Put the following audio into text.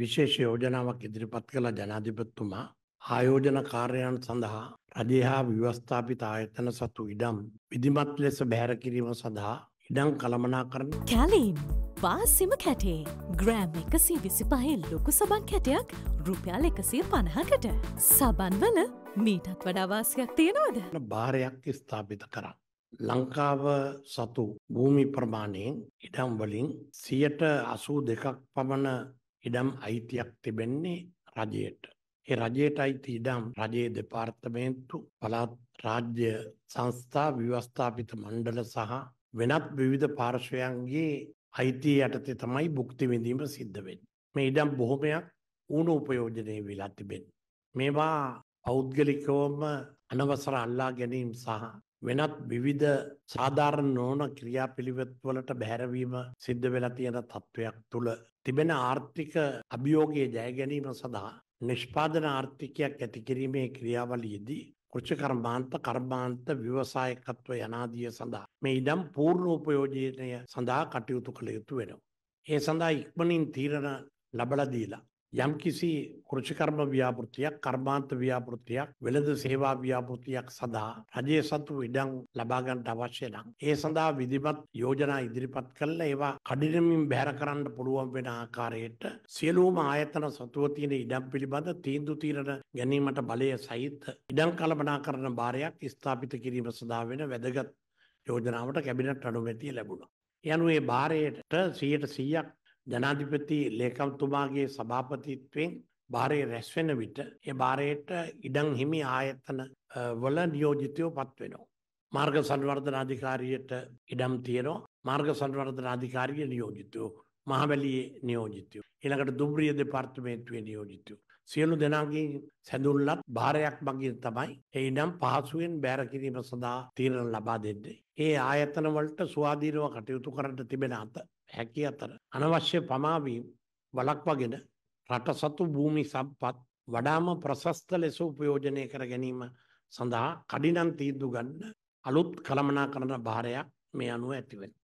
විශේෂ යෝජනාවක් ඉදිරිපත් කළ ජනාධිපත්තුමා ආයෝජන කාර්යයන් සඳහා රජහා ව්‍යවස්ථාපිත ආයතන සතු ඉඩම් විදිමත් ලෙස බැහැර කිරීම සඳහා ඉඩම් කළමනා කරන කැලීම් පාසිම කැටේ ග්‍රෑම් එකසී විසි පහේ ලොකු සබන් කැටයක් රුපියල් එකසිය පණහකට සබන්වල මීටත් වඩාවාසයක් තියෙනවද භාරයක් ස්ථාපිත කරා. ලංකාව සතු භූමි ප්‍රමාණයෙන් ඉඩම් වලින් සියට අසූ දෙකක් පමණ ඉඩම් අයිතියක් තිබෙන්නේ රජයට. ඒ රජයට අයිති ඉඩම් රජයේ දෙපාර්තමේන්තු පළාත් රාජ්‍ය සංස්ථා ව්‍යවස්ථාපිත මණ්ඩල සහ වෙනත් විවිධ පාර්ශවයන්ගේ අයිතිය යටතේ තමයි භුක්ති විඳීම සිද්ධ වෙන්නේ. මේ ඉඩම් බොහොමයක් ඌණ උපයෝජනය වෙලා තිබෙන. මේවා පෞද්ගලිකවම අනවසර අල්ලා ගැනීම සහ වෙනත් විවිධ සාධාරණ නොවන ක්‍රියාපිළිවෙත්වලට බැහැරවීම සිද්ධ වෙලා තියෙන තත්ත්වයක් තුළ තිබෙන ආර්ථික අභියෝගයේ ජය ගැනීම සඳහා නිෂ්පාදන ආර්ථිකයක් ඇති කිරීමේ ක්‍රියාවලියේදී කෘෂි කර්මාන්ත කර්මාන්ත ව්‍යවසායකත්ව යනාදිය සඳහා මේ ඉඩම් පූර්ණ උපයෝජනය සඳහා කටයුතු කළ යුතු වෙනවා. ඒ සඳහා ඉක්මනින් තීරණ ලබලා දීලා යම්කිසි කෘෂිකර්ම ව්‍යාපෘතියක් කර්මාන්ත ව්‍යාපෘතියක් වෙළඳ සේවා ව්‍යාපෘතියක් සඳහා රජයේ සතු ඉඩම් ලබා ගන්නට අවශ්‍ය නම් ඒ සඳහා විධිමත් යෝජනා ඉදිරිපත් කරලා ඒවා කඩිනමින් බැහැර කරන්න පුළුවන් වෙන ආකාරයට සියලුම ආයතන සතුව තියෙන ඉඩම් පිළිබඳ තීන්දුව తీරන ගැනීමට බලය සහිත ඉඩම් කළමනාකරන භාරයක් ස්ථාපිත කිරීම සඳහා වෙන වැදගත් යෝජනාවට කැබිනට් අනුමැතිය ලැබුණා. යනුවේ භාරයට 100% ජනාධිපති ලේකම්තුමාගේ සභාපතිත්වයෙන් භාරය රැස්වෙන විට ඒ භාරයට ඉඩං හිමි ආයතන වල නියෝජිතයෝ පත්වෙනවා. මාර්ග සංවර්ධන අධිකාරියට ඉඩම් තියෙනවා මාර්ග සංවර්ධන අධිකාරිය නියෝජිතයෝ මහවැලියේ නියෝජිතයෝ. ඊළඟට දුම්රිය දෙපාර්තමේන්තුවේ නියෝජිතයෝ. සියලු දෙනාගේ සැඳුල්ලත් භාරයක් මගින් තමයි ඒ ඉඩම් පහසුවෙන් බෑර කිරීම සඳහා තීරණ ලබා දෙන්නේ. ඒ ආයතන වලට ස්වාධීනව කටයුතු කරන්න තිබෙන අත හැකි අතර අනවශ්‍ය පමාවීම් වළක්වාගෙන රට සතු භූමි සම්පත් වඩාම ප්‍රශස්ත ලෙස උපයෝජනය කර ගැනීම සඳහා කඩිනම් තීන්දුව ගන්න අලුත් කළමනාකරන භාරයක් මේ අනුව ඇතිවෙනවා.